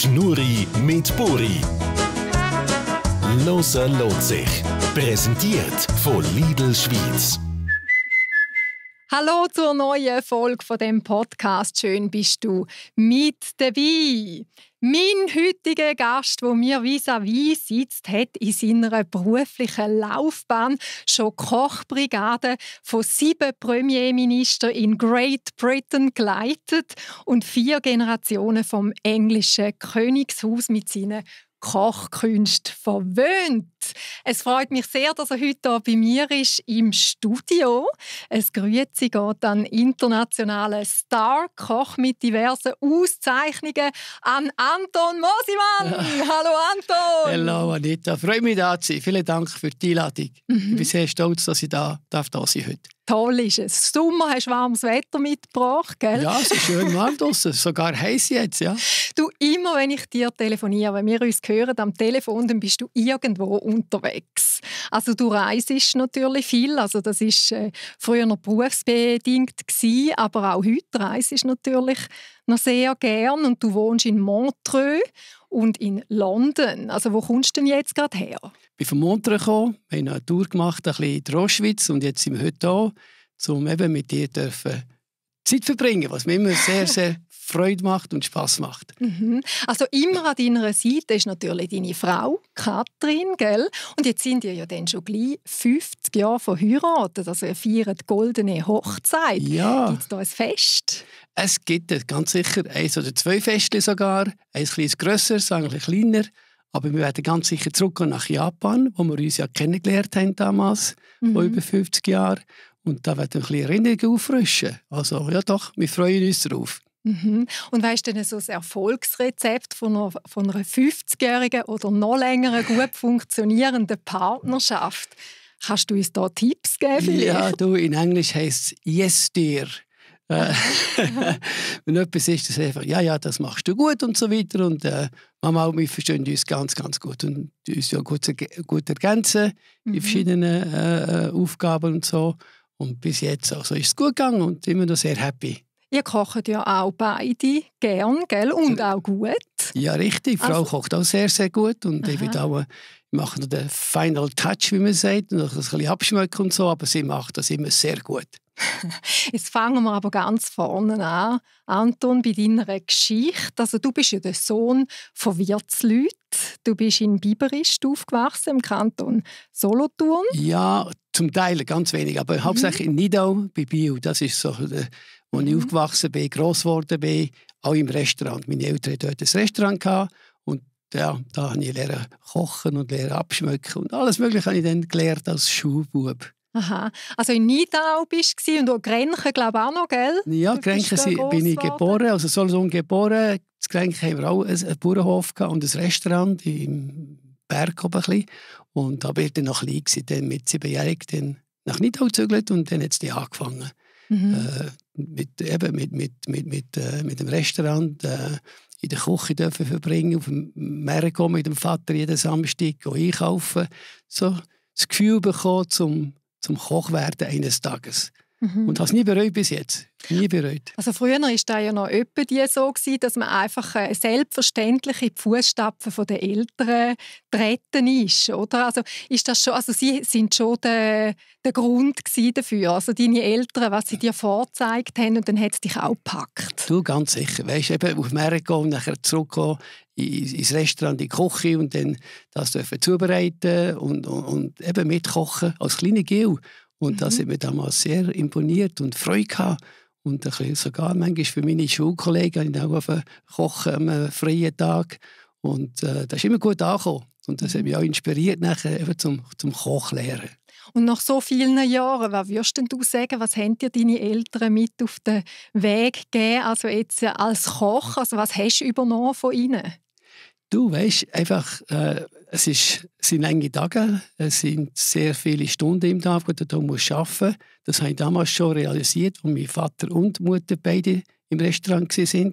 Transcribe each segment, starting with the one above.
Schnurri mit Buri. Loser lohnt sich. Präsentiert von Lidl Schweiz. Hallo zur neuen Folge von dem Podcast. Schön bist du mit dabei. Mein heutiger Gast, wo mir vis-à-vis sitzt, hat in seiner beruflichen Laufbahn schon Kochbrigaden von sieben Premierministern in Great Britain geleitet und vier Generationen vom englischen Königshaus mit seinen Kochkunst verwöhnt. Es freut mich sehr, dass er heute hier bei mir ist im Studio. Es grüezi geht an internationalen Star-Koch mit diversen Auszeichnungen an Anton Mosimann. Ja. Hallo Anton! Hallo Anita, freue mich da zu sein. Vielen Dank für die Einladung. Mhm. Ich bin sehr stolz, dass ich da, darf da sein heute toll ist es. Sommer hast du warmes Wetter mitgebracht, gell? Ja, es ist schön warm draußen, sogar heiß jetzt, ja. Du, immer wenn ich dir telefoniere, wenn wir uns hören am Telefon, dann bist du irgendwo unterwegs. Also du reist natürlich viel, also das war äh, früher noch berufsbedingt gewesen, aber auch heute reist natürlich noch sehr gern und du wohnst in Montreux und in London. Also wo kommst du denn jetzt gerade her? Ich bin von Montreux gekommen, wir eine Tour gemacht, ein bisschen in der und jetzt sind wir heute hier, um eben mit dir dürfen Zeit verbringen, was mir immer sehr, sehr Freude macht und Spaß macht. Mhm. Also immer an deiner Seite ist natürlich deine Frau, Katrin, gell? Und jetzt sind ihr ja dann schon gleich 50 Jahre verheiratet, also ihr feiert die goldene Hochzeit. Ja. Gibt es da ein Fest? Es gibt äh, ganz sicher eins oder zwei Feste sogar, eins etwas grösseres, ein bisschen kleiner. Aber wir werden ganz sicher zurück nach Japan, wo wir uns ja kennengelernt haben damals, mhm. vor über 50 Jahren. Und da werden wir ein bisschen Erinnerungen auffrischen. Also ja doch, wir freuen uns darauf. Mhm. Und weißt du, so ein Erfolgsrezept von einer, von einer 50-jährigen oder noch längeren gut funktionierenden Partnerschaft? Kannst du uns da Tipps geben? Vielleicht? Ja, du, in Englisch heißt es Yes, dear. Äh, wenn etwas ist, das einfach, ja, ja, das machst du gut und so weiter. Und äh, Mama und ich verstehen uns ganz, ganz gut und uns ja gut, gut ergänzen mhm. in verschiedenen äh, äh, Aufgaben und so. Und bis jetzt also ist es gut gegangen und immer noch sehr happy. Ihr kocht ja auch beide gern, gell? Und auch gut. Ja, richtig. Die Frau also, kocht auch sehr, sehr gut. Und aha. ich will auch äh, machen den Final Touch, wie man sagt, und ein bisschen abschmecken und so. Aber sie macht das immer sehr gut. Jetzt fangen wir aber ganz vorne an. Anton, bei deiner Geschichte. Also, du bist ja der Sohn von Wirtsleuten. Du bist in Biberist aufgewachsen, im Kanton Solothurn. Ja, zum Teil ganz wenig, aber mhm. hauptsächlich in Nidau bei Bio. Das ist so der wo mhm. ich aufgewachsen bin, gross geworden bin, auch im Restaurant. Meine Eltern hatten dort ein Restaurant und ja, da habe ich lernen kochen und lernen abschmecken und alles Mögliche habe ich dann gelernt als Schulbub. Aha. Also in Nidau bist du und auch Grenchen, glaube ich, auch noch, gell? Ja, Grenchen bin ich geboren, also so Solsung geboren. In Grenchen haben wir auch einen Bauernhof und ein Restaurant im Berg oben Und da war ich dann noch klein, dann mit siebenjährig dann nach Nidau gezögert und dann hat es angefangen. Mhm. Äh, mit, eben mit, mit, mit, mit, äh, mit dem Restaurant äh, in der Küche dürfen verbringen, auf dem Markt mit dem Vater jeden Samstag einkaufen. So das Gefühl bekommen zum, zum werden eines Tages. Mhm. Und habe es nie bereut bis jetzt. Nie bereut. Also früher war das ja noch öppe so, gewesen, dass man einfach äh, selbstverständlich in die Fußstapfen der Eltern treten ist, oder? Also ist das schon, also sie sind schon der, der Grund dafür, also deine Eltern, was sie dir vorzeigt haben und dann hat es dich auch gepackt. Du, ganz sicher. Weißt, eben auf Amerika und nachher zurückgehen ins Restaurant, in die Küche und dann das dürfen zubereiten und, und, und eben mitkochen als kleine Gil. Und mhm. das hat mich damals sehr imponiert und Freude gehabt. Und ein sogar manchmal für meine Schulkollegen ich auch auf Kochen am äh, freien Tag. Und äh, das ist immer gut angekommen. Und das hat mich auch inspiriert nachher eben zum, zum Kochlehren. Und nach so vielen Jahren, was würdest du sagen, was haben dir deine Eltern mit auf den Weg gegeben, also jetzt als Koch, also was hast du übernommen von ihnen? Du weißt einfach, äh, es, ist, es sind lange Tage, es sind sehr viele Stunden im Tag, wo du musst arbeiten musst. Das habe ich damals schon realisiert, als mein Vater und Mutter beide im Restaurant waren.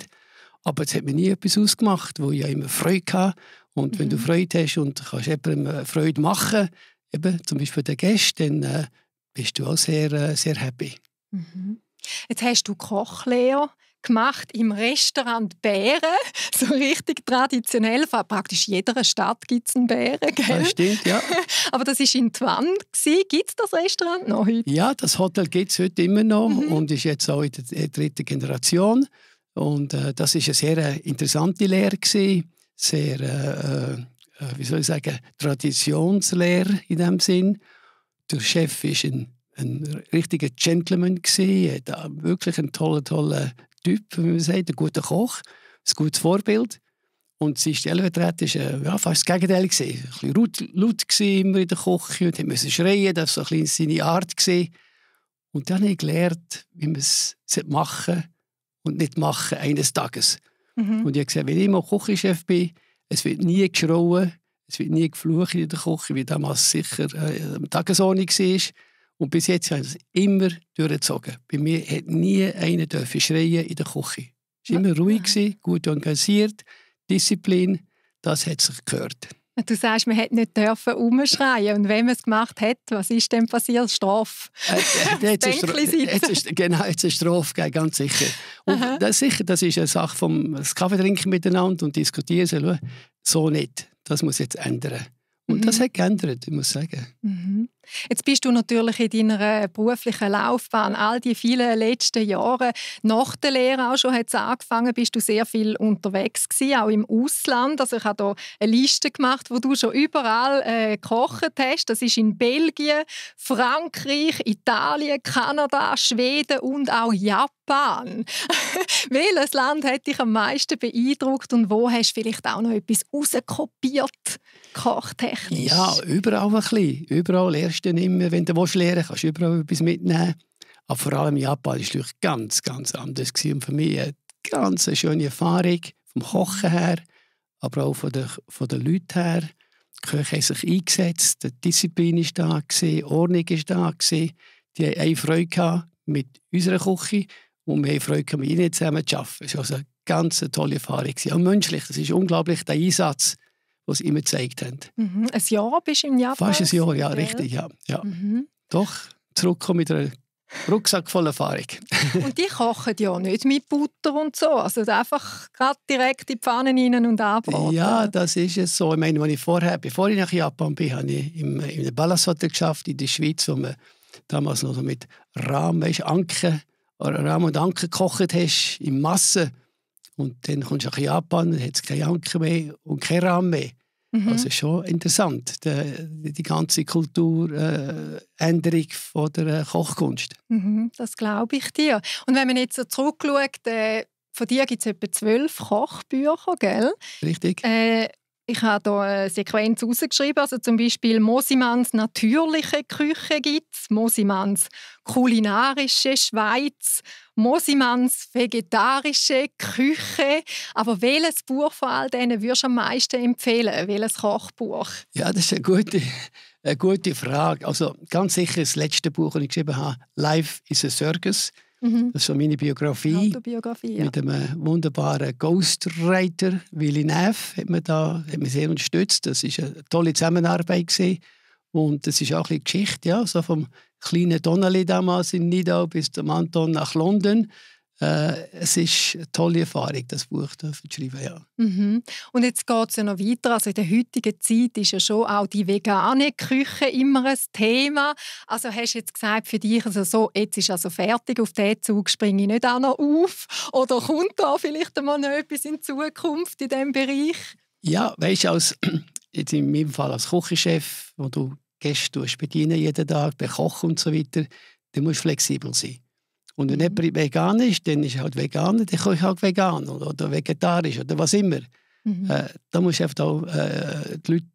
Aber es hat mir nie etwas ausgemacht, wo ich ja immer Freude hatte. Und mhm. wenn du mhm. Freude hast und kannst jemandem äh, Freude machen, eben zum Beispiel den Gästen, dann äh, bist du auch sehr, äh, sehr happy. Mhm. Jetzt hast du Koch, Leo gemacht im Restaurant Bären, so richtig traditionell. Von praktisch jeder Stadt gibt es einen Bären. Gell? Das stimmt, ja. Aber das war in Twan. Gibt es das Restaurant noch heute? Ja, das Hotel gibt es heute immer noch mhm. und ist jetzt auch in der äh, dritten Generation. Und äh, das ist eine sehr äh, interessante Lehre, gewesen, sehr, äh, äh, äh, wie soll ich sagen, Traditionslehre in dem Sinn. Der Chef ist ein ein richtiger Gentleman gesehen, hat wirklich einen tollen, tollen Typ, wie man sagt, ein guter Koch, ein gutes Vorbild. Und sein Stellvertreter war äh, ja, fast das Gegenteil. Gewesen. Ein bisschen laut, laut immer in der Küche und musste schreien, das war so ein bisschen seine Art. Gewesen. Und dann habe ich gelernt, wie man es machen und nicht machen eines Tages. Mhm. Und ich habe gesagt, wenn ich mal Küchenchef bin, es wird nie geschrauen, es wird nie geflucht in der Küche, wie damals sicher äh, am Tagesordnung war. Und bis jetzt haben sie es immer durchgezogen. Bei mir hat nie einer schreien in der Küche. Es war immer ah. ruhig, gut engagiert, Disziplin, das hat sich gehört. Du sagst, man hätte nicht dürfen umschreien und wenn man es gemacht hätte, was ist denn passiert? Strafe. Äh, äh jetzt, jetzt, ist, genau, jetzt ist Strafe, ganz sicher. Und Aha. das, sicher, das ist eine Sache vom Kaffee trinken miteinander und diskutieren. So nicht. Das muss jetzt ändern. Und mhm. das hat geändert, ich muss sagen. Mhm. Jetzt bist du natürlich in deiner äh, beruflichen Laufbahn all die vielen letzten Jahre nach der Lehre auch schon hat's angefangen, bist du sehr viel unterwegs gewesen, auch im Ausland. Also ich habe hier eine Liste gemacht, wo du schon überall äh, gekocht hast. Das ist in Belgien, Frankreich, Italien, Kanada, Schweden und auch Japan. Welches Land hat dich am meisten beeindruckt und wo hast du vielleicht auch noch etwas rauskopiert, kochtechnisch? Ja, überall ein bisschen. Überall Kosten immer. Wenn du willst, lernen willst, kannst du überall etwas mitnehmen. Aber vor allem Japan war natürlich ganz, ganz anders. Gewesen. Und für mich eine ganz schöne Erfahrung, vom Kochen her, aber auch von den, von den Leuten her. Die Köche haben sich eingesetzt, die Disziplin war da, die Ordnung war da. Die hatten eine Freude mit unserer Küche und wir hatten Freude, mit ihnen zusammen zu arbeiten. Es war also eine ganz tolle Erfahrung. Auch menschlich, das ist unglaublich, der Einsatz was sie immer gezeigt haben. Mhm. Ein Jahr bist du in Japan? Fast ein Jahr, ja, richtig. Ja. ja. Mhm. Doch, zurückkommen mit einer Rucksack voll Erfahrung. und die kochen ja nicht mit Butter und so, also einfach gerade direkt in die Pfanne rein und anbraten. Ja, das ist es so. Ich meine, als ich vorher, bevor ich nach Japan bin, habe ich im, im Ballasthotel geschafft in der Schweiz, wo man damals noch so mit Rahm, weißt, Anke, Rahm und Anke gekocht hast, in Massen. Und dann kommst du nach Japan, dann hat es keine Anker mehr und keine Rahmen mehr. Mhm. Also schon interessant, die, die ganze Kulturänderung äh, der äh, Kochkunst. Mhm, das glaube ich dir. Und wenn man jetzt so zurückschaut, äh, von dir gibt es etwa zwölf Kochbücher, gell? Richtig. Äh, ich habe hier eine Sequenz herausgeschrieben, Also zum Beispiel Mosimans natürliche Küche gibt es, Mosimans kulinarische Schweiz, Mosimans vegetarische Küche. Aber welches Buch von all denen würdest du am meisten empfehlen? Welches Kochbuch? Ja, das ist eine gute, eine gute Frage. Also ganz sicher das letzte Buch, das ich geschrieben habe, «Life is a Circus». Mhm. Das ist so meine Biografie. Autobiografie, ja. Mit einem wunderbaren Ghostwriter, Willy Neff, hat man da hat mich sehr unterstützt. Das war eine tolle Zusammenarbeit. Gewesen. Und das ist auch eine Geschichte, ja, so vom kleinen Donnelly damals in Nidau bis zum Anton nach London äh, es ist eine tolle Erfahrung, das Buch zu schreiben. Ja. Mhm. Und jetzt geht es ja noch weiter. Also in der heutigen Zeit ist ja schon auch die vegane Küche immer ein Thema. Also hast du jetzt gesagt, für dich, also so, jetzt ist also fertig, auf diesen Zug springe ich nicht auch noch auf? Oder kommt da vielleicht mal noch etwas in Zukunft in diesem Bereich? Ja, weißt du, als, jetzt in meinem Fall als Küchenchef, wo du Gäste bedienen jeden Tag, bekochen und so weiter, du musst flexibel sein. Und wenn mhm. jemand vegan ist, dann ist halt Veganer, dann kann ich halt vegan oder, vegetarisch oder was immer. Mhm. Äh, da muss ich einfach auch äh, die Leute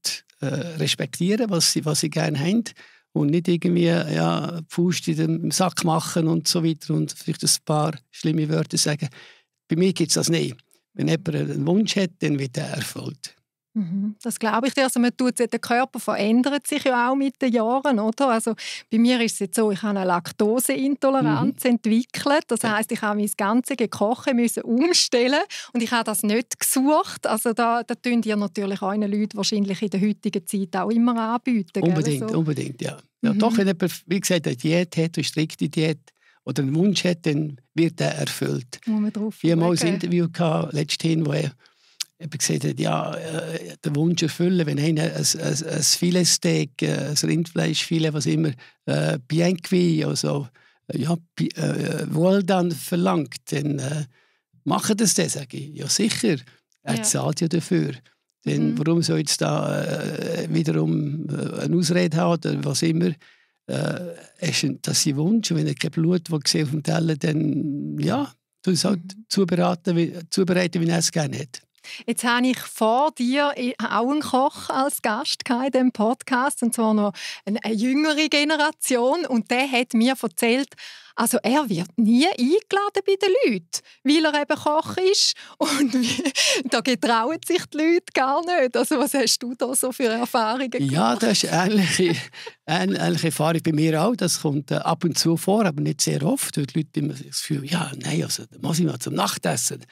äh, respektieren, was sie, was sie gerne haben und nicht irgendwie ja, Faust in den Sack machen und so weiter und vielleicht ein paar schlimme Wörter sagen. Bei mir gibt es das nicht. Wenn jemand einen Wunsch hat, dann wird er erfüllt. Mhm, das glaube ich dir. Also man tut, der Körper verändert sich ja auch mit den Jahren, oder? Also bei mir ist es jetzt so, ich habe eine Laktoseintoleranz mhm. entwickelt. Das heißt, ich habe mein ganzes Gekochen müssen umstellen und ich habe das nicht gesucht. Also da, da tun dir natürlich auch Leute wahrscheinlich in der heutigen Zeit auch immer anbieten. Unbedingt, so. Also unbedingt, ja. ja mhm. Doch, wenn jemand, wie gesagt, eine Diät hat, eine strikte Diät, oder einen Wunsch hat, dann wird der erfüllt. Muss man drauf mal ein Interview gehabt, letzthin, wo er eben gesagt hat, ja, äh, den Wunsch erfüllen, wenn einer ein, ein, ein Filetsteak, äh, ein Rindfleischfilet, was immer, äh, bien cuit, also ja, äh, äh wohl dann verlangt, dann äh, machen das dann, sage ich. Ja, sicher, er ja. zahlt ja dafür. Denn mhm. warum soll jetzt da äh, wiederum eine Ausrede haben oder was immer? Äh, das ist ein Wunsch. Wenn er kein Blut will, sehen auf dem Teller, dann ja, du es halt mhm. zubereiten, wie, zubereiten, wie er es gerne hat. Jetzt habe ich vor dir auch einen Koch als Gast in diesem Podcast, und zwar noch eine, jüngere Generation. Und der hat mir erzählt, also er wird nie eingeladen bei den Leuten, weil er eben Koch ist. Und da getrauen sich die Leute gar nicht. Also was hast du da so für Erfahrungen gemacht? Ja, das ist ähnliche, ähnliche Erfahrung bei mir auch. Das kommt äh, ab und zu vor, aber nicht sehr oft. Die Leute haben das Gefühl, ja, nein, also, da muss ich mal zum Nachtessen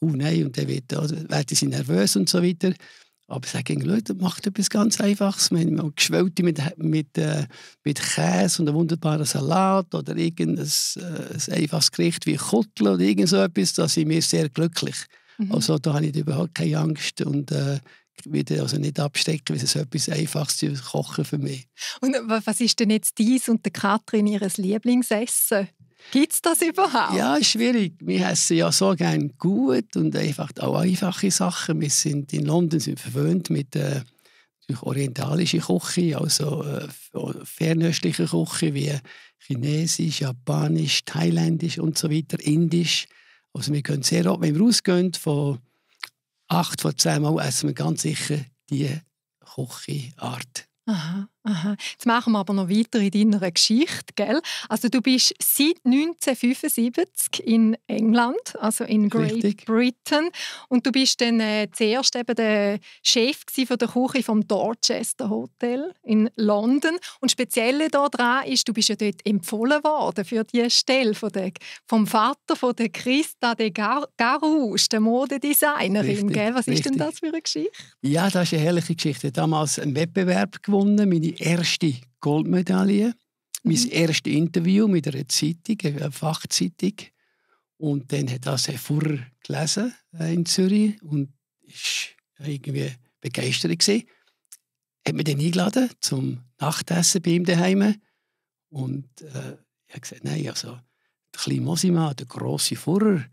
oh nein, und dann wird, also, werden sie nervös und so weiter. Aber sage ihnen, Leute, macht etwas ganz Einfaches. Wir haben Geschwälte mit, mit, äh, mit Käse und einem wunderbaren Salat oder irgendein äh, ein einfaches Gericht wie Kuttel oder irgend so etwas. Da sind wir sehr glücklich. Mhm. Also da habe ich überhaupt keine Angst und äh, wieder also nicht abstecken, weil es etwas Einfaches zu kochen für mich. Und äh, was ist denn jetzt dies und der Katrin ihres Lieblingsessen? Gibt es das überhaupt? Ja, schwierig. Wir essen ja so gerne gut und einfach auch einfache Sachen. Wir sind in London sind verwöhnt mit äh, orientalischer Küche, also äh, fernöstlicher Küche wie Chinesisch, Japanisch, Thailändisch und so weiter, Indisch. Also wir können sehr oft, wenn wir rausgehen, von acht von zehn Mal essen wir ganz sicher diese Kücheart. Aha. Aha. Jetzt machen wir aber noch weiter in deiner Geschichte, gell? Also du bist seit 1975 in England, also in Great Richtig. Britain, und du bist dann äh, zuerst eben der Chef von der Küche vom Dorchester Hotel in London. Und speziell daran ist, du bist ja dort empfohlen worden für die Stelle von der, vom Vater von der Christa de Gar Garouche, der Modedesignerin, gell? Was Richtig. ist denn das für eine Geschichte? Ja, das ist eine herrliche Geschichte. Ich habe damals einen Wettbewerb gewonnen, meine erste Goldmedaille, mhm. mein erstes Interview mit einer Zeitung, einer Fachzeitung. Und dann hat das Herr Furrer gelesen äh, in Zürich und war irgendwie begeistert gewesen. Hat mich dann eingeladen zum Nachtessen bei ihm daheim und äh, ich habe gesagt, nein, also der kleine Mosima, der große Furrer,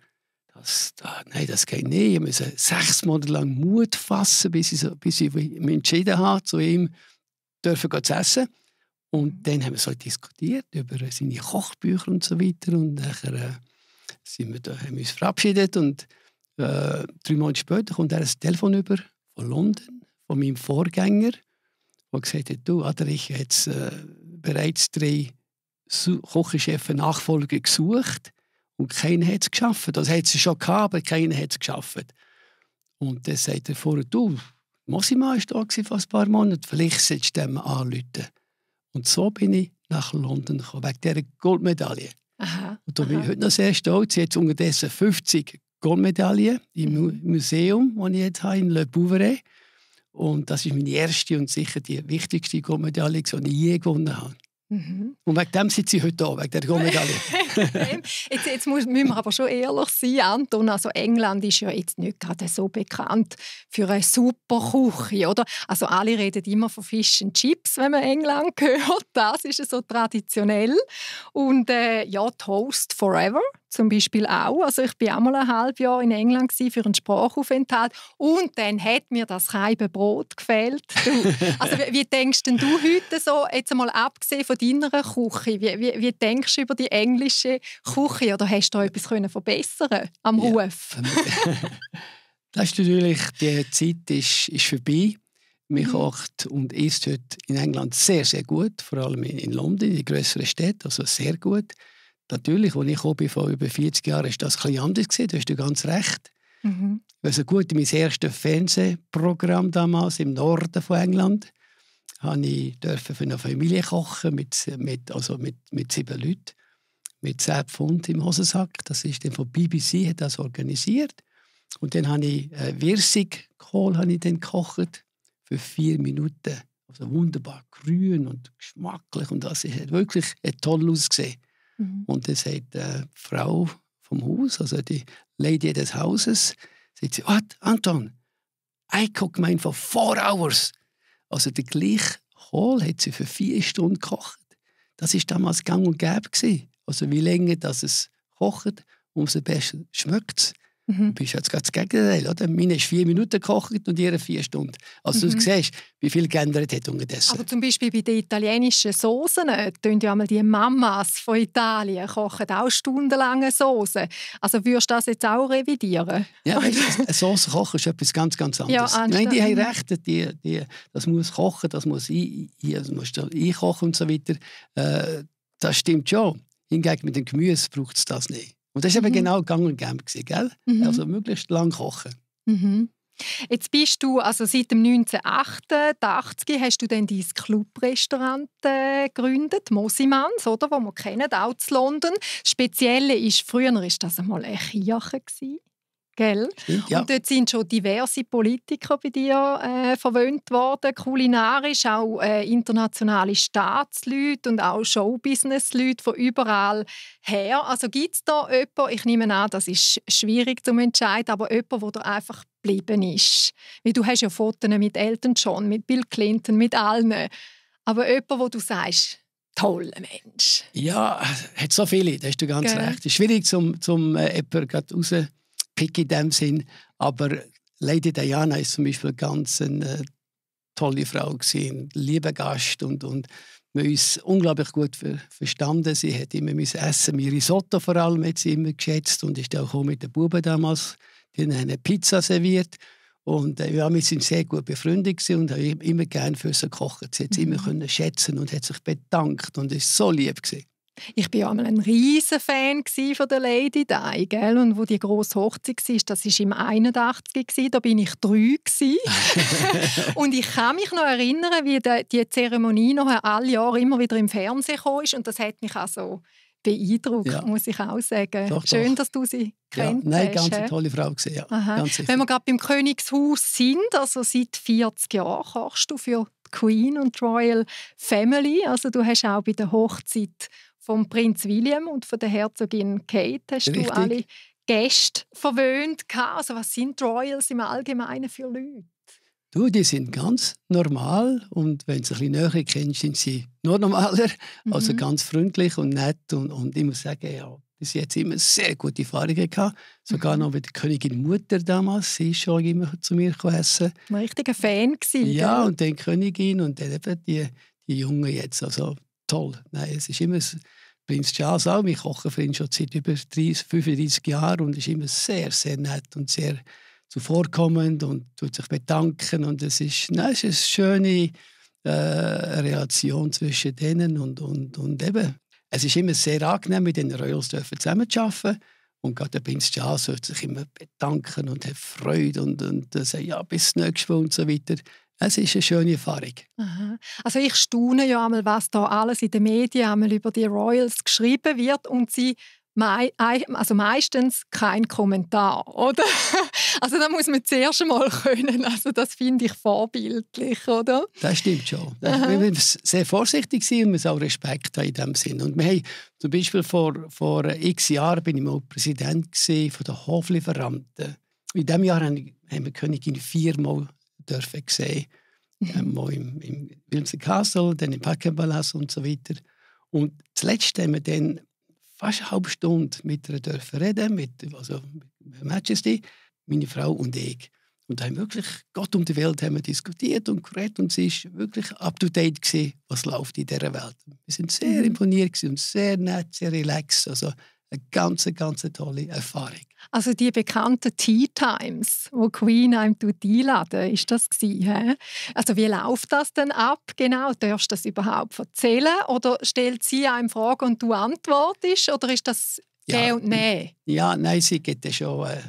das, da, nein, das geht nicht. Ich muss sechs Monate lang Mut fassen, bis ich, bis ich mich entschieden habe, zu ihm dürfen zu essen. Und mhm. dann haben wir so diskutiert über seine Kochbücher und so weiter. Und nachher äh, sind wir da, haben wir uns verabschiedet. Und äh, drei Monate später kommt er ein Telefon über von London, von meinem Vorgänger, der gesagt hat, du, Adrich, jetzt äh, bereits drei Küchenchefs Nachfolger gesucht und keiner hat es geschafft. Das also hat es schon gehabt, aber keiner hat es geschafft. Und dann sagt er vorher, du, Mosima war da vor ein paar Monaten, vielleicht sollst du dem anrufen. Und so bin ich nach London gekommen, wegen dieser Goldmedaille. Aha, und da bin ich heute noch sehr stolz. Sie hat unterdessen 50 Goldmedaillen im mhm. Museum, das ich jetzt habe, in Le Bouvre. Und das ist meine erste und sicher die wichtigste Goldmedaille, die ich je gewonnen habe. Mhm. Und wegen dem sitze ich heute da, wegen der Goldmedaille. jetzt, jetzt müssen wir aber schon ehrlich sein, Anton. Also England ist ja jetzt nicht gerade so bekannt für eine super Küche, oder? Also alle reden immer von Fish and Chips, wenn man England hört. Das ist so traditionell. Und äh, ja, Toast Forever zum Beispiel auch. Also ich war auch mal ein halbes Jahr in England für einen Sprachaufenthalt und dann hat mir das reibe Brot gefällt. also wie, wie, denkst denn du heute so, jetzt mal abgesehen von deiner Küche, wie, wie, wie, denkst du über die englische Küche oder hast du etwas können verbessern am ja. Ruf? das ist natürlich, die Zeit ist, ist vorbei. Man mhm. kocht und isst heute in England sehr, sehr gut, vor allem in, London, in den grösseren Städten, also sehr gut. Natürlich, als ich bin, vor über 40 Jahren, ist das etwas anders gewesen, da hast du ganz recht. Mhm. Also gut, mein erstes Fernsehprogramm damals im Norden von England durfte ich durfte für eine Familie kochen mit, mit, also mit, mit sieben Leuten, mit zehn Pfund im Hosensack. Das ist dann von BBC, hat das organisiert. Und dann habe ich äh, Wirsigkohl gekocht für vier Minuten. Also wunderbar grün und geschmacklich und das hat wirklich toll ausgesehen. Mhm. Und dann sagt die Frau vom Haus, also die Lady des Hauses, sagt sie, What, Anton, ein Cookmein von four hours. Also der gleiche Kohl hat sie für vier Stunden gekocht. Das war damals gang und gäbe. Also wie länger das es kocht, umso besser schmeckt es. Mhm. Du bist jetzt gerade das Gegenteil, oder? Meine ist vier Minuten gekocht und ihre vier Stunden. Also mhm. du siehst, wie viel geändert hat unterdessen. Aber zum Beispiel bei den italienischen Soßen äh, tun ja einmal die Mamas von Italien kochen auch stundenlange Soßen. Also würdest du das jetzt auch revidieren? Ja, eine Soße kochen ist etwas ganz, ganz anderes. Ja, Nein, die haben mhm. recht, die, die, das muss kochen, das muss, ein, das muss einkochen und so weiter. Äh, das stimmt schon. Hingegen mit dem Gemüse braucht es das nicht. Und das ist mhm. eben genau gang und gäbe, gell? Mhm. Also möglichst lang kochen. Mhm. Jetzt bist du, also seit dem 1988 hast du dann dein Clubrestaurant äh, gegründet, Mosimans, oder, wo wir kennen, auch zu London. Das Spezielle ist, früher war das einmal eine Kirche. Gell? Stimmt, ja. Und dort sind schon diverse Politiker bei dir äh, verwöhnt worden, kulinarisch, auch äh, internationale Staatsleute und auch Showbusiness-Leute von überall her. Also gibt es da jemanden, ich nehme an, das ist schwierig zu entscheiden, aber jemanden, der einfach geblieben ist? Weil du hast ja Fotos mit Elton John, mit Bill Clinton, mit allen. Aber jemanden, wo du sagst, toller Mensch. Ja, hat so viele, da hast du ganz Gell? recht. Es ist schwierig, zum, zum äh, jemanden gerade rauszuholen pick in dem Sinn. Aber Lady Diana ist zum Beispiel ganz eine äh, tolle Frau gewesen, lieber Gast und und wir uns unglaublich gut verstanden. Sie hat immer mein Essen, mein Risotto vor allem, hat sie immer geschätzt und ist auch mit den Buben damals, die haben eine Pizza serviert. Und äh, ja, wir sind sehr gut befreundet und haben immer gerne für sie gekocht. Sie hat es mhm. immer können schätzen und hat sich bedankt und ist so lieb gewesen. Ich bin ja einmal ein riesen Fan von der Lady Di, gell? Und wo die große Hochzeit war, das war im 81 gewesen, da bin ich drei Und ich kann mich noch erinnern, wie die Zeremonie nachher alle Jahre immer wieder im Fernsehen kam. und das hat mich auch so beeindruckt, ja. muss ich auch sagen. Doch, Schön, doch. dass du sie kennst. Ja, nein, hast, ganz eine tolle Frau gesehen. Ja. Wenn wir gerade beim Königshaus sind, also seit 40 Jahren kochst du für die Queen und Royal Family, also du hast auch bei der Hochzeit von Prinz William und von der Herzogin Kate hast Richtig. du alle Gäste verwöhnt. Also was sind Royals im Allgemeinen für Leute? Du, die sind ganz normal und wenn sie ein bisschen näher kennst, sind sie nur normaler. Also, mhm. Also ganz freundlich und nett und, und ich muss sagen, ja, bis jetzt immer sehr gute Erfahrungen gehabt. Sogar mhm. noch mit der Königin Mutter damals, sie ist schon immer zu mir essen. Ein richtiger Fan gewesen. Ja, gell? und dann Königin und dann eben die, die Jungen jetzt. Also toll. Nein, es ist immer Prinz Charles auch. Wir kochen für ihn schon seit über 30, 35 Jahren und ist immer sehr, sehr nett und sehr zuvorkommend und tut sich bedanken. Und es ist, nein, es ist eine schöne äh, Relation zwischen denen und, und, und eben. Es ist immer sehr angenehm, mit den Royals zusammenzuarbeiten. Und gerade der Prinz Charles sollte sich immer bedanken und hat Freude und, und, und äh, sagt, ja, bis nächstes Mal und so weiter. Es ist eine schöne Erfahrung. Also ich staune ja einmal, was da alles in den Medien einmal über die Royals geschrieben wird und sie mei also meistens kein Kommentar, oder? Also da muss man zuerst einmal können. Also das finde ich vorbildlich, oder? Das stimmt schon. Wir müssen sehr vorsichtig sein und müssen auch Respekt haben in dem Sinn. Und wir haben zum Beispiel vor, vor x Jahren bin ich mal Präsident von der Hoflieferanten. In diesem Jahr haben wir Königin viermal dürfen. gesehen, mhm. ähm, im, im Wilmsen Castle, dann im Packenpalast und so weiter. Und zuletzt haben wir dann fast eine halbe Stunde mit ihr dürfen reden, mit, also mit Majesty, meine Frau und ich. Und haben wirklich Gott um die Welt haben wir diskutiert und geredet und sie war wirklich up to date gewesen, was läuft in dieser Welt. Wir waren sehr mhm. imponiert und sehr nett, sehr relaxed. Also eine ganz, ganz tolle Erfahrung. Also die bekannten Tea Times, wo Queen einem einladen, ist das gewesen, Also wie läuft das denn ab? Genau, darfst du das überhaupt erzählen? Oder stellt sie einem Fragen und du antwortest? Oder ist das ja, und nein? Ja, nein, sie geht schon, äh,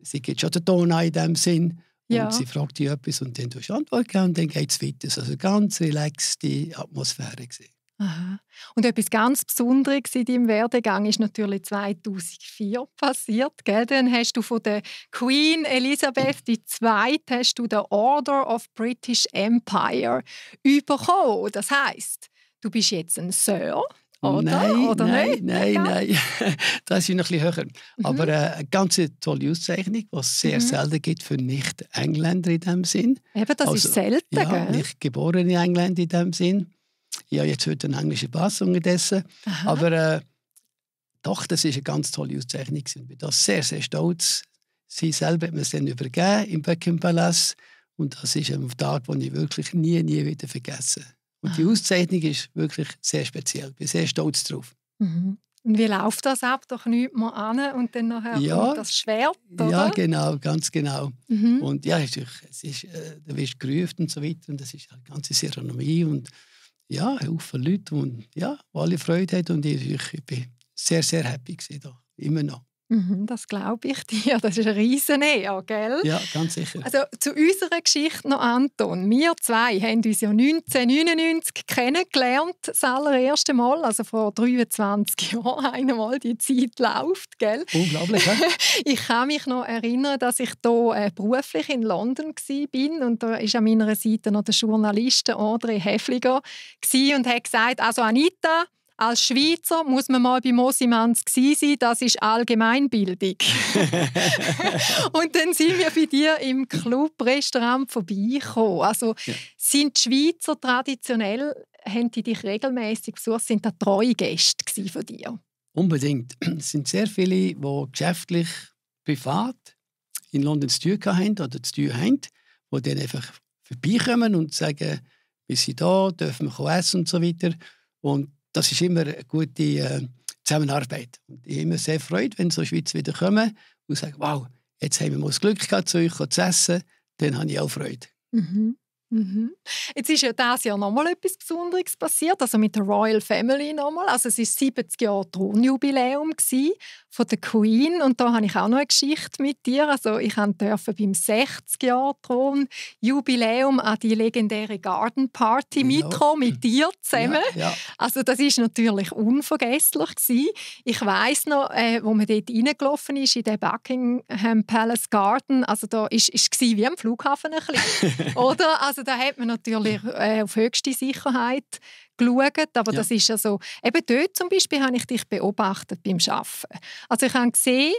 sie geht schon den Ton an in dem Sinn. Ja. Und sie fragt dich etwas und dann tust du Antwort und dann geht es weiter. Also eine ganz relaxte Atmosphäre. Gewesen. Aha. Und etwas ganz Besonderes in deinem Werdegang ist natürlich 2004 passiert. Gell? Dann hast du von der Queen Elisabeth II. Hast du den Order of British Empire bekommen. Das heißt, du bist jetzt ein Sir. Oder? Nein, oder nein, nicht? nein, ja. nein. Das ist noch ein bisschen höher. Mhm. Aber äh, eine ganz tolle Auszeichnung, die es sehr mhm. selten gibt für Nicht-Engländer in diesem Sinn. Eben, das also, ist selten. Ja, gell? nicht geborene Engländer in diesem Sinn ich habe jetzt heute einen englischen Pass unterdessen. Aha. Aber äh, doch, das ist eine ganz tolle Auszeichnung. Ich bin da sehr, sehr stolz. Sie selber hat mir es dann übergeben im Buckingham Palace. Und das ist ein Tag, den ich wirklich nie, nie wieder vergesse. Und Aha. die ah. Auszeichnung ist wirklich sehr speziell. Ich bin sehr stolz darauf. Mhm. Und wie läuft das ab? Doch knüpft man an und dann nachher ja, das Schwert, oder? Ja, genau, ganz genau. Mhm. Und ja, es ist, es ist, äh, du wirst gerüft und so weiter und das ist halt eine ganze Seronomie. und ja, Haufen Leute, die ja, alle Freude hatten und ich, ich bin sehr, sehr happy hier. immer noch. Mhm, das glaube ich dir. Das ist ein riesen EA, gell? Ja, ganz sicher. Also zu unserer Geschichte noch, Anton. Wir zwei haben uns ja 1999 kennengelernt, das allererste Mal, also vor 23 Jahren einmal. Die Zeit läuft, gell? Unglaublich, ja? Ich kann mich noch erinnern, dass ich hier äh, beruflich in London war und da war an meiner Seite noch der Journalist André Häfliger und hat gesagt, also Anita, als Schweizer muss man mal bei Mosimans sein, das ist Allgemeinbildung. und dann sind wir bei dir im Clubrestaurant vorbeigekommen. Also ja. sind die Schweizer traditionell, haben die dich regelmäßig besucht, sind da treue Gäste von dir? Unbedingt. Es sind sehr viele, die geschäftlich, privat in London zu tun haben oder zu tun haben, die dann einfach vorbeikommen und sagen, wir sind da, dürfen wir essen und so weiter. Und das ist immer eine gute äh, Zusammenarbeit. Und ich habe immer sehr freut, wenn so Schweiz wieder kommen und sagen, wow, jetzt haben wir mal das Glück gehabt, zu euch zu essen. Dann habe ich auch Freude. Mhm. Mhm. Jetzt ist ja dieses Jahr nochmal etwas Besonderes passiert, also mit der Royal Family nochmal. Also es war 70 Jahre Thronjubiläum von der Queen und da habe ich auch noch eine Geschichte mit dir. Also ich durfte beim 60 Jahre Thronjubiläum an die legendäre Garden Party ja. mitkommen, mit dir zusammen. Ja, ja. Also das ist natürlich unvergesslich gewesen. Ich weiß noch, äh, wo man dort reingelaufen ist, in den Buckingham Palace Garden, also da war es wie am Flughafen ein bisschen, oder? Also also da hat man natürlich äh, auf höchste Sicherheit geschaut, aber ja. das ist ja so. Eben dort zum Beispiel habe ich dich beobachtet beim Arbeiten. Also ich habe gesehen,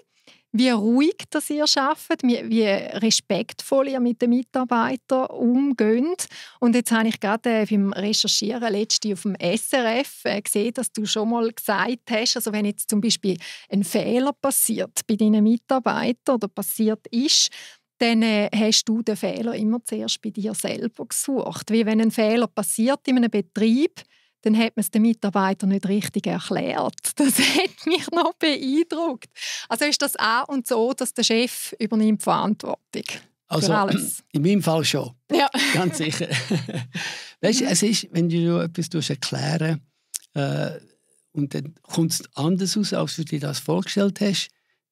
wie ruhig dass ihr arbeitet, wie, wie respektvoll ihr mit den Mitarbeitern umgeht. Und jetzt habe ich gerade äh, beim Recherchieren letzte auf dem SRF äh, gesehen, dass du schon mal gesagt hast, also wenn jetzt zum Beispiel ein Fehler passiert bei deinen Mitarbeitern oder passiert ist, dann äh, hast du den Fehler immer zuerst bei dir selber gesucht. Wie wenn ein Fehler passiert in einem Betrieb, dann hat man es den Mitarbeitern nicht richtig erklärt. Das hat mich noch beeindruckt. Also ist das auch und so, dass der Chef übernimmt Verantwortung also, für alles. In meinem Fall schon. Ja. Ganz sicher. weißt, es ist, wenn du etwas erklären äh, und dann kommt es anders aus, als du dir das vorgestellt hast,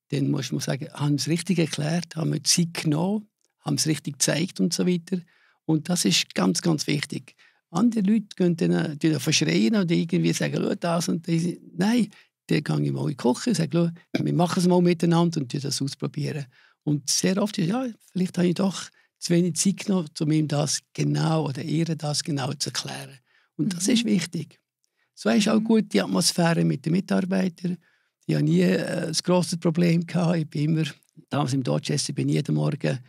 dann muss man sagen, haben es richtig erklärt, haben wir Zeit genommen, haben es richtig gezeigt und so weiter. Und das ist ganz, ganz wichtig. Andere Leute können dann, dann verschreien oder irgendwie sagen, das und das. Nein, dann gehe ich mal in die Küche und sage, wir machen es mal miteinander und das ausprobieren. Und sehr oft ist ja, vielleicht habe ich doch zu wenig Zeit genommen, um ihm das genau oder ihr das genau zu erklären. Und das mhm. ist wichtig. So ist auch mhm. gut die Atmosphäre mit den Mitarbeitern ich hatte nie äh, ein grosses Problem. Gehabt. Ich bin immer, damals im Dorchester bin jeden Morgen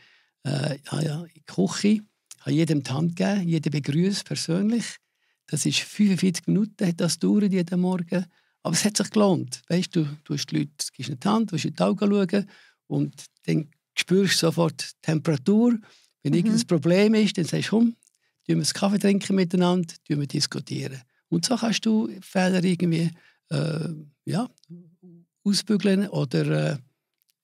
äh, ja, in die Küche, habe jedem die Hand gegeben, jeden begrüßt persönlich. Das ist 45 Minuten, hat das dauert jeden Morgen. Aber es hat sich gelohnt. Weißt, du, du hast die Leute, gibst ihnen die Hand, du in die Augen schauen und dann spürst du sofort die Temperatur. Wenn mhm. irgendein Problem ist, dann sagst du, komm, wir einen Kaffee trinken miteinander, wir diskutieren. Und so kannst du Fehler irgendwie äh, ja, ausbügeln oder äh,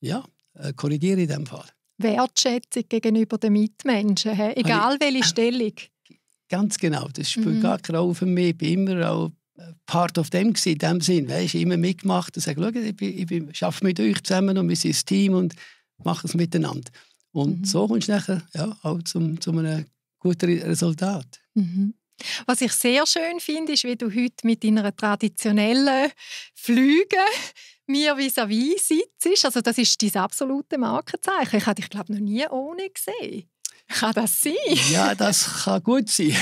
ja, äh, korrigieren in dem Fall. Wertschätzung gegenüber den Mitmenschen, he? egal ich, welche Stellung. Ganz genau, das spielt mhm. gar keine Rolle für mich. Ich war immer auch äh, Part of dem in dem Sinn. Weißt, immer mitgemacht und sage, ich, ich, ich arbeite mit euch zusammen und wir sind ein Team und machen es miteinander. Und mhm. so kommst du nachher ja, auch zum, zu einem guten Resultat. Mhm. Was ich sehr schön finde, ist, wie du heute mit deiner traditionellen Flüge mir vis-à-vis sitzt. Also das ist dein absolute Markenzeichen. Ich habe dich, glaube ich, noch nie ohne gesehen. Kann das sein? ja, das kann gut sein.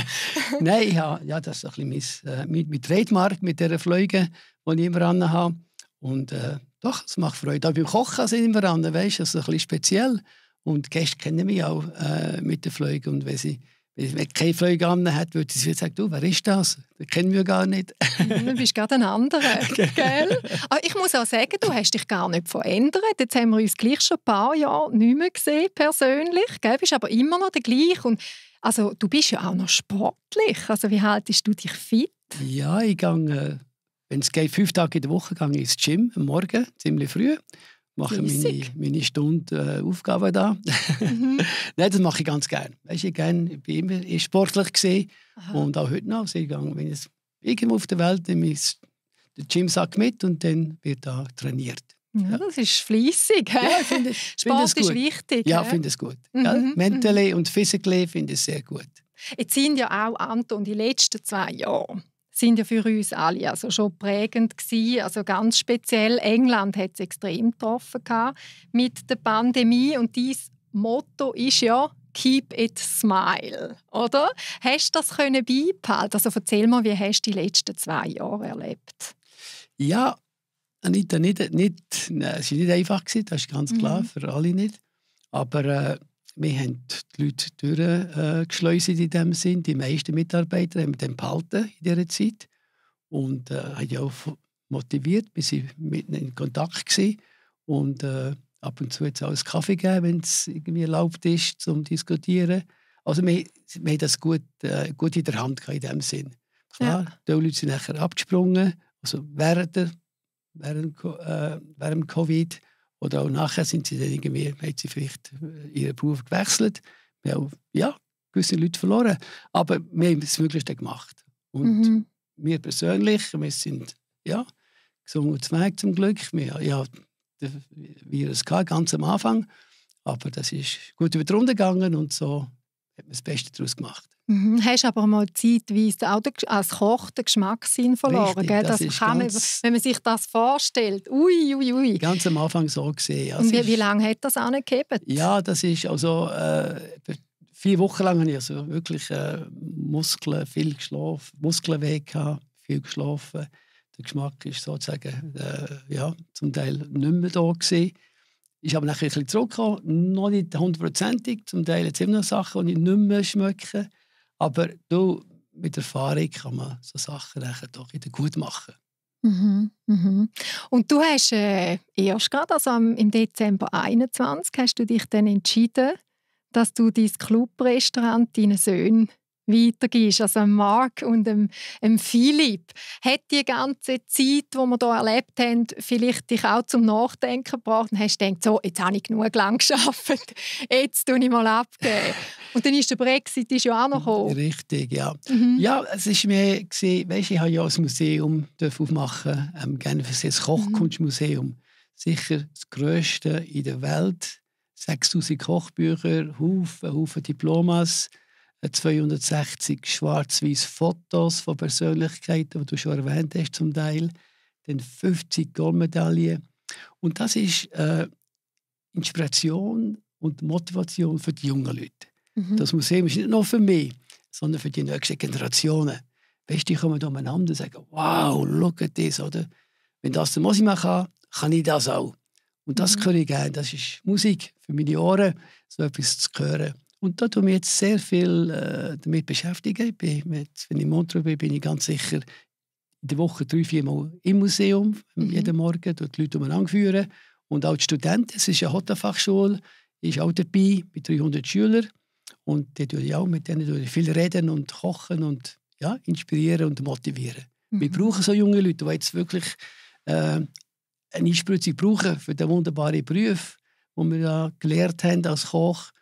Nein, ich ja, das ist ein bisschen äh, mein, mein, Trademark mit dieser Flüge, die ich immer an habe. Und äh, doch, es macht Freude. Auch beim Kochen sind immer an, weißt du, das ist ein bisschen speziell. Und Gäste kennen mich auch äh, mit den Flügen. Und wenn sie wenn keine Freude an hat, würde sie sagen, du, wer ist das? Den kennen wir gar nicht. Mhm, du bist gerade ein anderer, gell? Aber ah, ich muss auch sagen, du hast dich gar nicht verändert. Jetzt haben wir uns gleich schon ein paar Jahre nicht mehr gesehen, persönlich. Du bist aber immer noch der gleiche. also, du bist ja auch noch sportlich. Also, wie haltest du dich fit? Ja, ich gehe, äh, wenn es geht, fünf Tage in der Woche gehe ins Gym, am Morgen, ziemlich früh mache meine, meine Stunde äh, Aufgaben da. Mhm. Nein, das mache ich ganz gerne. Weißt, ich, gern, ich bin immer ich sportlich gesehen und auch heute noch. Also ich gehe, wenn ich irgendwo auf der Welt nehme ich Gym Gymsack mit und dann wird da trainiert. Ja, Das ist fleissig. Ja, Sport ist wichtig. Ja, ich finde es gut. Mhm. Ja, mhm. mentally mhm. und physically finde ich es sehr gut. Jetzt sind ja auch, Anton, die letzten zwei Jahre sind ja für uns alle also schon prägend gewesen. Also ganz speziell England hat es extrem getroffen mit der Pandemie und dies Motto ist ja Keep it smile, oder? Hast du das können beibehalten? Also erzähl mal, wie hast du die letzten zwei Jahre erlebt? Ja, Anita, nicht, nicht, es war nicht einfach, das ist ganz klar, mhm. für alle nicht. Aber äh, wir haben die Leute durchgeschleust äh, in dem Sinn. Die meisten Mitarbeiter haben wir dann behalten in dieser Zeit und äh, haben ja auch motiviert. Wir waren ihnen in Kontakt gewesen. und äh, ab und zu jetzt auch einen Kaffee gegeben, wenn es irgendwie erlaubt ist, zum diskutieren. Also wir, wir haben das gut, äh, gut in der Hand gehabt in dem Sinn. Klar, ja. die Leute sind nachher abgesprungen, also während, der, während, äh, während Covid oder auch nachher sind sie dann irgendwie, haben sie vielleicht äh, ihren Beruf gewechselt. Wir haben ja, gewisse Leute verloren. Aber wir haben das Möglichste gemacht. Und mhm. wir persönlich, wir sind ja, gesungen und zweig zum Glück. Wir, ja, wie es ganz am Anfang. Aber das ist gut über die Runde gegangen und so hat man das Beste daraus gemacht. Mhm. Hast aber mal zeitweise auch den, als Koch den Geschmackssinn verloren. Richtig, das, das kann man, wenn man sich das vorstellt, ui, ui, ui. Ganz am Anfang so gesehen. Und wie, wie lange hat das angegeben? Ja, das ist also äh, vier Wochen lang habe ich also wirklich äh, Muskeln, viel geschlafen, Muskeln gehabt, viel geschlafen. Der Geschmack ist sozusagen äh, ja, zum Teil nicht mehr da gewesen. Ist aber nachher ein bisschen zurückgekommen, noch nicht hundertprozentig. Zum Teil jetzt immer noch Sachen, die ich nicht mehr schmecke. Aber du, mit Erfahrung kann man so Sachen doch wieder gut machen. Mhm, mhm. Und du hast äh, erst gerade, also im Dezember 2021, hast du dich dann entschieden, dass du dein Clubrestaurant deinen Söhnen weitergehst, also Mark und dem, dem Philipp. Hat die ganze Zeit, die wir hier erlebt haben, vielleicht dich auch zum Nachdenken gebracht und hast gedacht, so, jetzt habe ich genug lang geschafft, jetzt tue ich mal abgeben. Und dann ist der Brexit ist ja auch noch gekommen. Richtig, ja. Mhm. Ja, es war mir gesehen, weißt, ich durfte ja ein Museum aufmachen, ähm, Genfersee, das Kochkunstmuseum. Mhm. Sicher das größte in der Welt. 6000 Kochbücher, Haufen, Haufen Diplomas. 260 schwarz-weiß Fotos von Persönlichkeiten, die du schon erwähnt hast zum Teil, dann 50 Goldmedaillen. Und das ist äh, Inspiration und Motivation für die jungen Leute. Mhm. Das Museum ist nicht nur für mich, sondern für die nächsten Generationen. Weißt du, die kommen umeinander und sagen, wow, look at this, oder? Wenn das der Mosima kann, kann ich das auch. Und das mhm. kann ich gerne. Das ist Musik für meine Ohren, so etwas zu hören. Und da tue ich mich jetzt sehr viel äh, damit beschäftigen. Ich mit, wenn ich in Montreux bin, bin ich ganz sicher in der Woche drei, vier Mal im Museum, ähm, mhm. jeden Morgen, dort die Leute anführen. Und auch die Studenten, es ist eine Hotelfachschule, ist auch dabei, mit 300 Schülern. Und die tue ich auch mit denen tue ich viel reden und kochen und ja, inspirieren und motivieren. Mhm. Wir brauchen so junge Leute, die jetzt wirklich äh, eine Einspritzung brauchen für den wunderbaren Beruf, den wir ja gelernt haben als Koch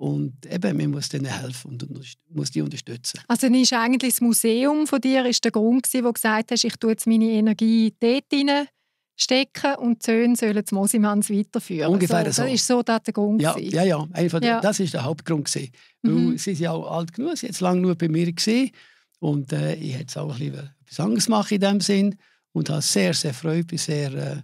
und eben, man muss denen helfen und muss die unterstützen. Also ist eigentlich das Museum von dir ist der Grund, gewesen, wo du gesagt hast, ich tue jetzt meine Energie dort rein stecken und die Söhne sollen das Mosimanns weiterführen. Ungefähr so. so. Das ist so der Grund. Ja, ja, ja, einfach ja. Das ist der Hauptgrund. Gewesen. Mhm. Sie sind ja auch alt genug, sie jetzt lange nur bei mir gewesen. und äh, ich hätte auch ein etwas anderes machen in dem Sinn und habe sehr, sehr Freude, bin sehr äh,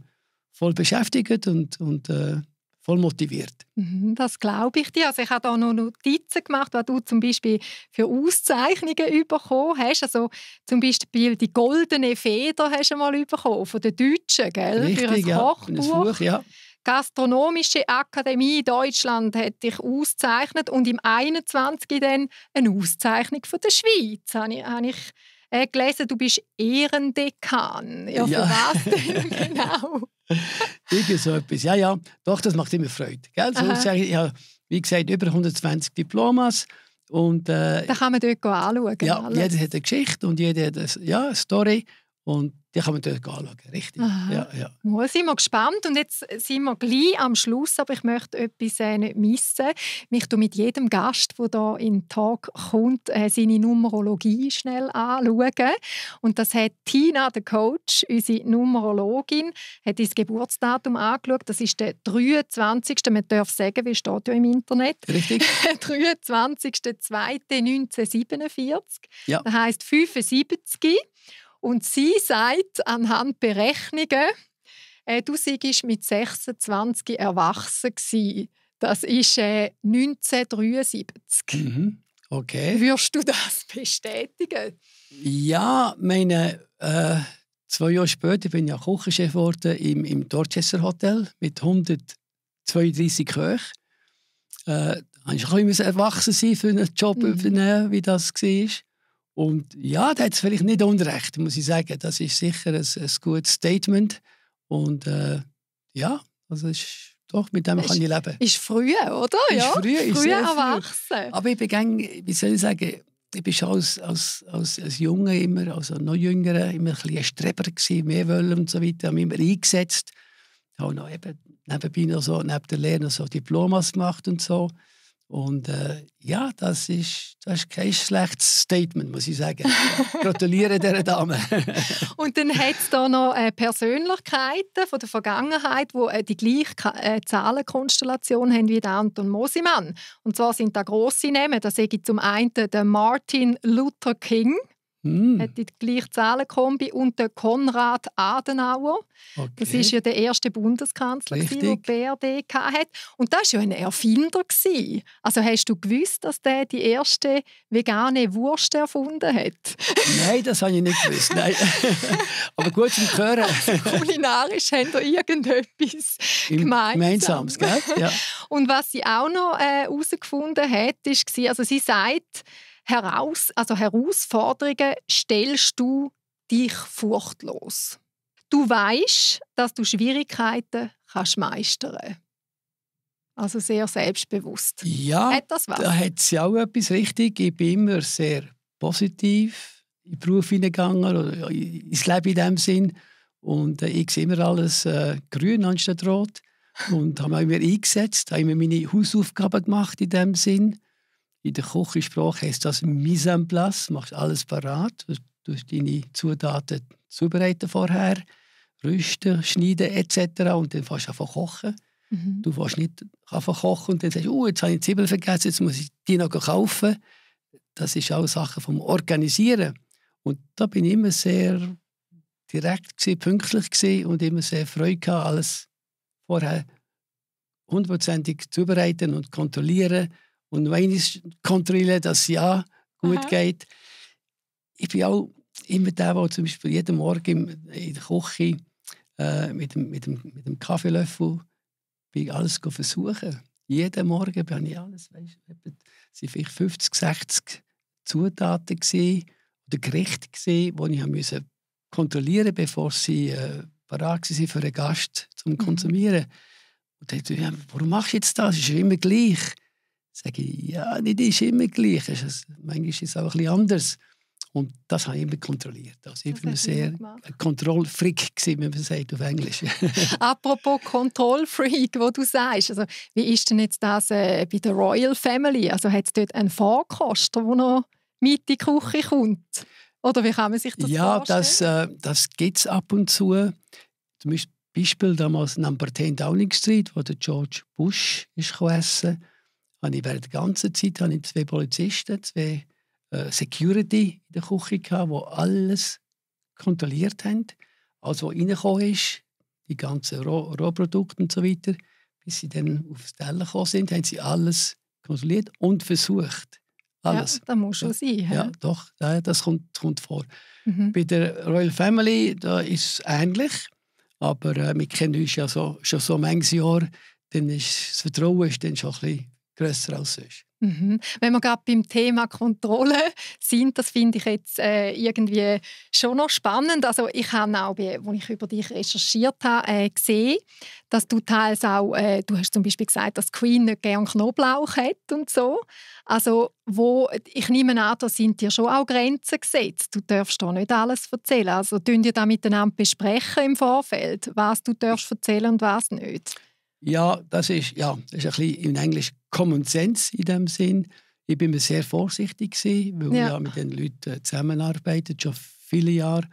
voll beschäftigt und, und äh, voll motiviert. Mhm, das glaube ich dir. Also ich habe da noch Notizen gemacht, was du zum Beispiel für Auszeichnungen bekommen hast. Also zum Beispiel die goldene Feder hast du mal bekommen von den Deutschen, gell? Richtig, für ein ja. Kochbuch. Buch, ja. Gastronomische Akademie Deutschland hat dich ausgezeichnet und im 21. dann eine Auszeichnung von der Schweiz habe ich, habe ich äh, gelesen. Du bist Ehrendekan. Ja, für ja. was denn genau? Irgendwie so etwas. Ja, ja, doch, das macht immer Freude. Gell? So, ich, habe, wie gesagt, über 120 Diplomas. Und, äh, Dann kann man dort anschauen. Ja, jeder hat eine Geschichte und jeder hat eine ja, eine Story. Und die kann man dort anschauen, richtig. Ja, ja. Mal sind wir gespannt und jetzt sind wir gleich am Schluss, aber ich möchte etwas äh, nicht missen. Mich du mit jedem Gast, der hier in den Talk kommt, äh, seine Numerologie schnell anschauen. Und das hat Tina, der Coach, unsere Numerologin, hat das Geburtsdatum angeschaut. Das ist der 23. Man darf sagen, wie steht ja im Internet. Richtig. 23.02.1947. Ja. Das heisst 75. Und sie sagt anhand Berechnungen, äh, du seist mit 26 erwachsen gewesen. Das ist äh, 1973. Mhm. Okay. Würdest du das bestätigen? Ja, meine, äh, zwei Jahre später bin ich ja Küchenchef geworden im, im Dorchester Hotel mit 132 Köchen. Äh, ich musste ein bisschen erwachsen sein für einen Job mhm. übernehmen, wie das war. Und ja, da hat es vielleicht nicht unrecht, muss ich sagen. Das ist sicher ein, ein gutes Statement. Und äh, ja, also ist, doch, mit dem ist, kann ich leben. Ist früh, oder? Ist ja, früh, ist früh erwachsen. Aber ich bin, wie soll ich sagen, ich bin schon als, als, als, als Junge immer, also noch Jüngere, immer ein bisschen ein Streber gewesen, mehr wollen und so weiter. Ich habe mich immer eingesetzt. Ich habe noch eben nebenbei noch so, neben der Lehre noch so Diplomas gemacht und so. Und äh, ja, das ist, das ist kein schlechtes Statement, muss ich sagen. Gratuliere dieser Dame. und dann hat es da noch äh, Persönlichkeiten von der Vergangenheit, die äh, die gleiche äh, Zahlenkonstellation haben wie der Anton Mosimann. Und zwar sind da grosse Namen. Da sage ich zum einen den Martin Luther King Mm. Hat die gleiche Zahlenkombi und der Konrad Adenauer. Okay. Das ist ja der erste Bundeskanzler, Richtig. den die BRD hatte. Und das war ja ein Erfinder. Gewesen. Also hast du gewusst, dass der die erste vegane Wurst erfunden hat? Nein, das habe ich nicht gewusst. Nein. Aber gut zum Hören. Also kulinarisch haben da irgendetwas Im gemeinsam. Gemeinsames, gell? Ja. Und was sie auch noch äh, herausgefunden äh, hat, ist, also sie sagt, heraus, also Herausforderungen stellst du dich furchtlos. Du weißt, dass du Schwierigkeiten kannst meistern. Also sehr selbstbewusst. Ja, hat das was? da hat sie auch etwas richtig. Ich bin immer sehr positiv in den Beruf hineingegangen, oder ins Leben in dem Sinn. Und äh, ich sehe immer alles äh, grün anstatt rot. Und habe mich immer eingesetzt, habe immer meine Hausaufgaben gemacht in dem Sinn in der Kochensprache heißt das Mise en place, machst alles parat, du deine Zutaten zubereiten vorher, rüsten, schneiden etc. und dann fährst du einfach kochen. Mhm. Du fährst nicht einfach kochen und dann sagst, oh, jetzt habe ich die Zwiebel vergessen, jetzt muss ich die noch kaufen. Das ist auch Sache vom Organisieren. Und da bin ich immer sehr direkt, gewesen, pünktlich gewesen und immer sehr Freude alles vorher hundertprozentig zubereiten und kontrollieren und wenigstens kontrollieren, dass es ja gut Aha. geht. Ich bin auch immer der, der zum Beispiel jeden Morgen in der Küche äh, mit, dem, mit, dem, mit dem Kaffeelöffel bin alles versuchen. Jeden Morgen bin ich alles, weißt, es waren vielleicht 50, 60 Zutaten gewesen, oder Gerichte, gewesen, die ich musste kontrollieren bevor sie äh, bereit waren für einen Gast zum mhm. Konsumieren. Und dann dachte ich, ja, warum machst du jetzt das? Es ist ja immer gleich sage ich, ja, nicht ist immer gleich. Es ist, manchmal ist es auch ein bisschen anders. Und das habe ich immer kontrolliert. Also ich war sehr Kontrollfreak, wie man sagt auf Englisch. Apropos Kontrollfreak, wo du sagst, also, wie ist denn jetzt das äh, bei der Royal Family? Also hat es dort einen Fahrkoster, der noch mit in die Küche kommt? Oder wie kann man sich das ja, vorstellen? Ja, das, äh, das gibt es ab und zu. Zum Beispiel damals in Ambertin Downing Street, wo der George Bush ist essen habe ich während der ganzen Zeit habe ich zwei Polizisten, zwei äh, Security in der Küche gehabt, die alles kontrolliert haben. Alles, was reingekommen ist, die ganzen Roh Rohprodukte und so weiter, bis sie dann aufs Teller gekommen sind, haben sie alles kontrolliert und versucht. Alles. Ja, das muss schon sein. Ja, ja doch, das kommt, kommt vor. Mhm. Bei der Royal Family da ist es ähnlich, aber äh, wir kennen uns ja so, schon so manches Jahr, dann ist das Vertrauen ist dann schon ein bisschen grösser als sonst. Mhm. Wenn wir gerade beim Thema Kontrolle sind, das finde ich jetzt äh, irgendwie schon noch spannend. Also ich habe auch, als ich über dich recherchiert habe, äh, gesehen, dass du teils auch, äh, du hast zum Beispiel gesagt, dass Queen nicht gerne Knoblauch hat und so. Also wo, ich nehme an, da sind dir schon auch Grenzen gesetzt. Du darfst da nicht alles erzählen. Also tun dir da miteinander besprechen im Vorfeld, was du darfst erzählen und was nicht. Ja, das ist, ja, das ist ein bisschen in Englisch Common Sense in dem Sinn. Ich bin mir sehr vorsichtig gewesen, weil ja. ich ja mit den Leuten äh, zusammenarbeitet schon viele Jahre.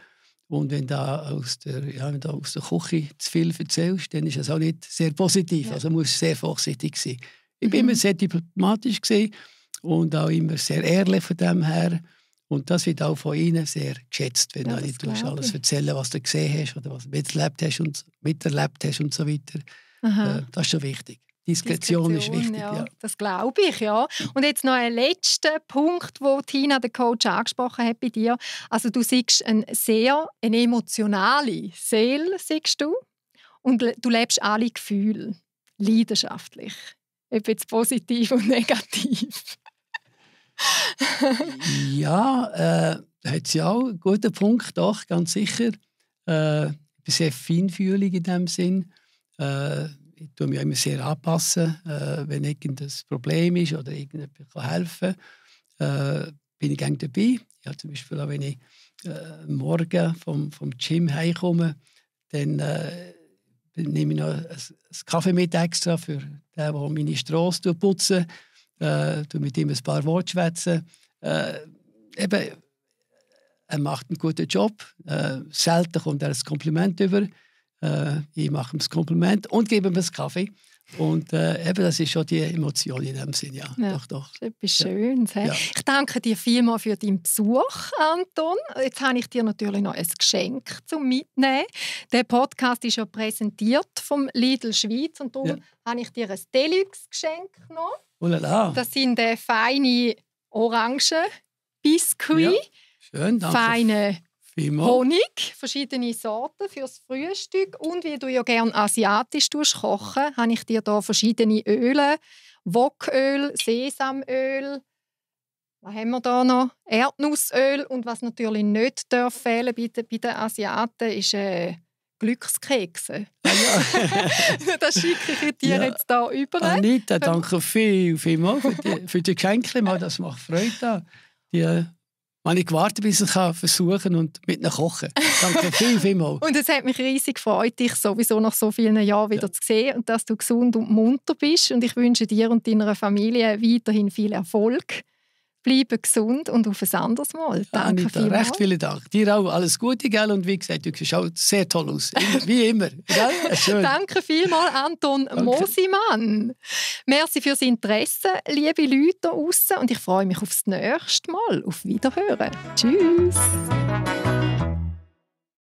Und wenn du aus der, ja, aus der Küche zu viel erzählst, dann ist das auch nicht sehr positiv. Ja. Also musst sehr vorsichtig sein. Ich mhm. immer sehr diplomatisch und auch immer sehr ehrlich von dem her. Und das wird auch von Ihnen sehr geschätzt, wenn ja, du alles erzählen was du gesehen hast oder was du miterlebt hast und, miterlebt hast und so weiter. Aha. Äh, das ist schon wichtig. Diskretion, Diskretion, ist wichtig. Ja, ja. Das glaube ich, ja. Und jetzt noch ein letzter Punkt, wo Tina, der Coach, angesprochen hat bei dir. Also du siehst eine sehr eine emotionale Seele, siehst du, und du lebst alle Gefühle leidenschaftlich, ob jetzt positiv und negativ. ja, äh, hat sie auch einen guten Punkt, doch, ganz sicher. Äh, ich bin sehr feinfühlig in dem Sinn. Äh, ich tue mich immer sehr anpassen, äh, wenn irgendein Problem ist oder irgendjemand helfen kann, äh, bin ich gerne dabei. Ja, zum Beispiel auch wenn ich äh, morgen vom, vom Gym heimkomme, dann äh, nehme ich noch einen Kaffee mit extra für den, der meine Straße putzt, äh, mit ihm ein paar Worte schwätzen. Äh, eben, er macht einen guten Job. Äh, selten kommt er ein Kompliment über. Äh, ich mache ihm das Kompliment und gebe ihm einen Kaffee. Und äh, eben, das ist schon die Emotion in dem Sinn, ja. ja doch, doch. Das ist etwas Schönes. Ja. Ich danke dir vielmals für deinen Besuch, Anton. Jetzt habe ich dir natürlich noch ein Geschenk zum Mitnehmen. Der Podcast ist ja präsentiert vom Lidl Schweiz und darum ja. habe ich dir ein Deluxe-Geschenk noch. Oh Das sind äh, feine Orangen, Biskuit, ja. Schön, danke. feine Vielmal. Honig, verschiedene Sorten fürs Frühstück. Und wie du ja gerne asiatisch kochen habe ich dir hier verschiedene Öle. Woköl, Sesamöl, was haben wir da noch? Erdnussöl. Und was natürlich nicht darf fehlen bei den, bei den Asiaten ist äh, Glückskekse. Ah, ja. das schicke ich dir ja. jetzt hier über. Anita, ähm, danke viel, vielmals für die, für die Geschenke. Das macht Freude. Die habe ich gewartet, bis ich kann versuchen und mit ihnen kochen Danke viel, vielmals. und es hat mich riesig gefreut, dich sowieso nach so vielen Jahren wieder ja. zu sehen und dass du gesund und munter bist. Und ich wünsche dir und deiner Familie weiterhin viel Erfolg bleiben gesund und auf ein anderes Mal. Danke Anita, vielmals. recht vielen Dank. Dir auch alles Gute, gell? Und wie gesagt, du siehst sehr toll aus. Wie immer. Danke vielmals, Anton Mosimann. Merci fürs Interesse, liebe Leute da draußen. Und ich freue mich aufs nächste Mal. Auf Wiederhören. Tschüss.